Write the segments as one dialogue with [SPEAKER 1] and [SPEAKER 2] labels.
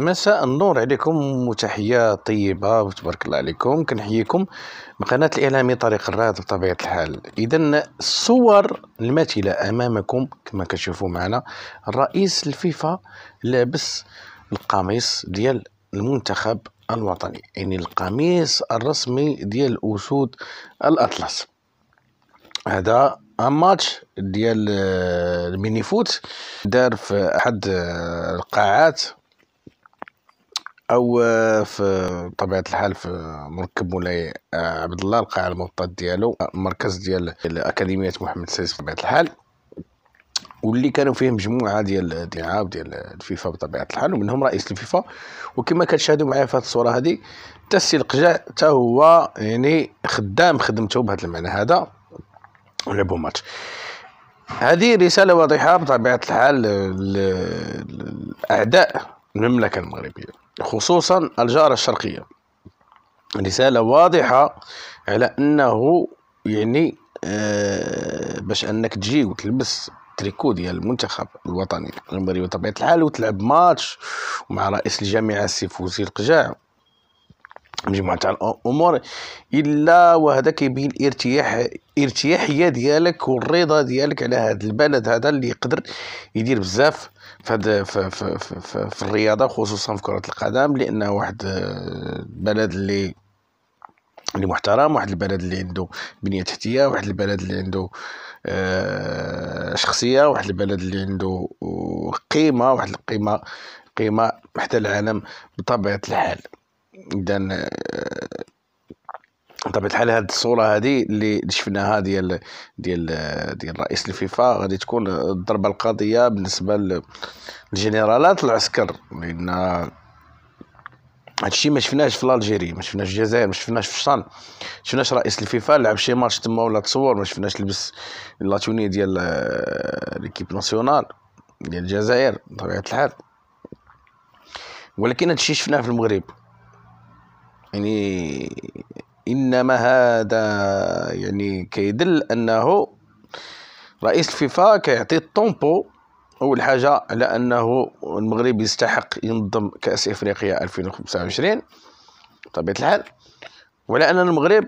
[SPEAKER 1] مساء النور عليكم وتحية طيبة وتبارك الله عليكم كنحييكم من قناة الإعلامي طريق الراد بطبيعة الحال إذا الصور المثيلة أمامكم كما كتشوفوا معنا الرئيس الفيفا لابس القميص ديال المنتخب الوطني يعني القميص الرسمي ديال أسود الأطلس هذا ماتش ديال الميني فوت دار في أحد القاعات او في طبيعه الحال في مركب مولاي آه، عبد الله القاع المبطط ديالو مركز ديال اكاديميه محمد السادس بطبيعه الحال واللي كانوا فيه مجموعه ديال الدعاب ديال الفيفا بطبيعه الحال ومنهم رئيس الفيفا وكما كتشاهدوا معايا في هذه الصوره هذه تسي السي القجع حتى هو يعني خدام خدمته بهذا المعنى هذا ولعبوا ماتش هذه رساله واضحه بطبيعه الحال لاعداء المملكه المغربيه خصوصا الجارة الشرقية رسالة واضحة على أنه يعني آه باش أنك تجي وتلبس تريكو ديال المنتخب الوطني المغربي بطبيعة الحال وتلعب ماتش مع رئيس الجامعة السي فوزي القجاع مجموعة تاع الأمور إلا وهذا كيبين الارتياح الارتياحية ديالك والرضا ديالك على هذا البلد هذا اللي يقدر يدير بزاف في, هذا في, في, في, في, في الرياضة خصوصا في كرة القدم لأنه واحد آه، البلد اللي اللي محترم واحد البلد اللي عنده بنيه تحتيه واحد البلد اللي عنده آه، شخصيه واحد البلد اللي عنده آه، قيمه واحد القيمه قيمه حتى العالم بطبيعه الحال اذا آه، بطبيعه طيب، الحال هذه الصوره هذه اللي شفناها ديال ديال ديال رئيس الفيفا غادي تكون الضربه القاضيه بالنسبه للجنرالات العسكر لان هادشي ما شفناش في الجيري ما شفناش في الجزائر ما شفناش في الشان شفناش رئيس الفيفا لعب شي ماتش تما ولا تصور ما شفناش لبس لاتوني ديال آه، ليكيب ناسيونال ديال الجزائر بطبيعه الحال ولكن هادشي شفناه في المغرب يعني إنما هذا يعني كيدل أنه رئيس الفيفا كيعطي الطومبو أول حاجة على أنه المغرب يستحق ينظم كأس إفريقيا 2025 بطبيعة الحال ولا أن المغرب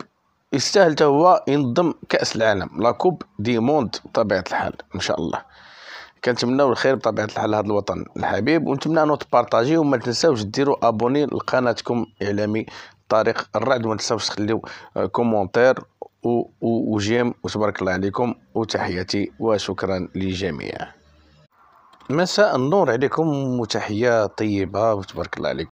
[SPEAKER 1] يستاهل هو ينظم كأس العالم لا كوب دي موند بطبيعة الحال إن شاء الله كنتمناو الخير بطبيعه الحال لهذا الوطن الحبيب ونتمنى انو تبارطاجيو وما تنساوش ديروا ابوني لقناتكم اعلامي طريق الرعد وما تنساوش تخليو كومونتير جيم وتبارك الله عليكم وتحياتي وشكرا للجميع مساء النور عليكم وتحيه طيبه وتبارك الله عليكم